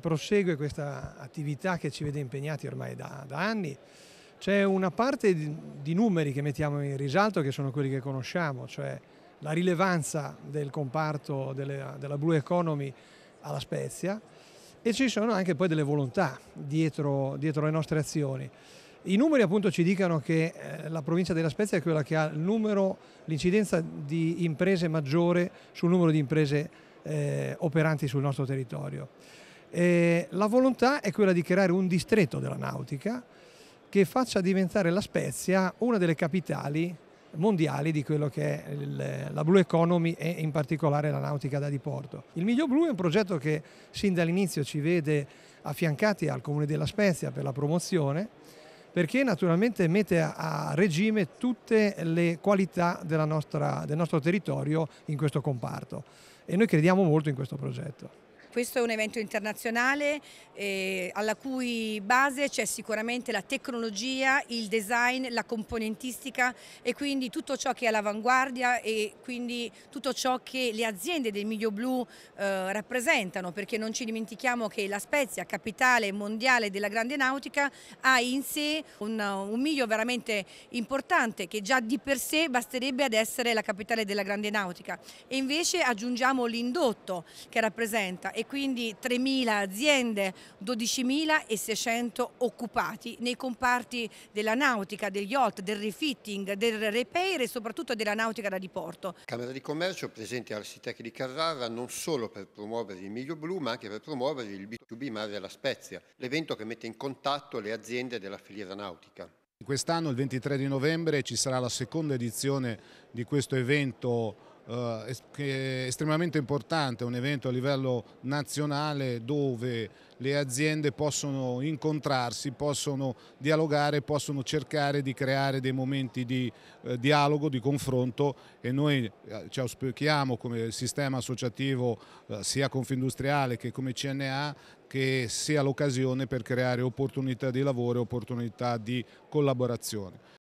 Prosegue questa attività che ci vede impegnati ormai da, da anni. C'è una parte di, di numeri che mettiamo in risalto che sono quelli che conosciamo, cioè la rilevanza del comparto delle, della Blue Economy alla Spezia e ci sono anche poi delle volontà dietro, dietro le nostre azioni. I numeri appunto ci dicono che eh, la provincia della Spezia è quella che ha l'incidenza di imprese maggiore sul numero di imprese eh, operanti sul nostro territorio. Eh, la volontà è quella di creare un distretto della nautica che faccia diventare la Spezia una delle capitali mondiali di quello che è il, la Blue Economy e in particolare la nautica da diporto. Il Miglio Blu è un progetto che sin dall'inizio ci vede affiancati al Comune della Spezia per la promozione perché naturalmente mette a regime tutte le qualità nostra, del nostro territorio in questo comparto e noi crediamo molto in questo progetto. Questo è un evento internazionale eh, alla cui base c'è sicuramente la tecnologia, il design, la componentistica e quindi tutto ciò che è all'avanguardia e quindi tutto ciò che le aziende del Miglio Blu eh, rappresentano perché non ci dimentichiamo che la Spezia, capitale mondiale della grande nautica, ha in sé un, un miglio veramente importante che già di per sé basterebbe ad essere la capitale della grande nautica e invece aggiungiamo l'indotto che rappresenta e quindi 3.000 aziende, 12.600 occupati nei comparti della nautica, del yacht, del refitting, del repair e soprattutto della nautica da diporto. Camera di Commercio presente all'Architec di Carrara non solo per promuovere il Miglio Blu ma anche per promuovere il B2B Mare alla Spezia, l'evento che mette in contatto le aziende della filiera nautica. Quest'anno, il 23 di novembre, ci sarà la seconda edizione di questo evento eh, che è estremamente importante, un evento a livello nazionale dove le aziende possono incontrarsi, possono dialogare, possono cercare di creare dei momenti di eh, dialogo, di confronto e noi eh, ci auspichiamo come sistema associativo eh, sia Confindustriale che come CNA che sia l'occasione per creare opportunità di lavoro e opportunità di collaborazione.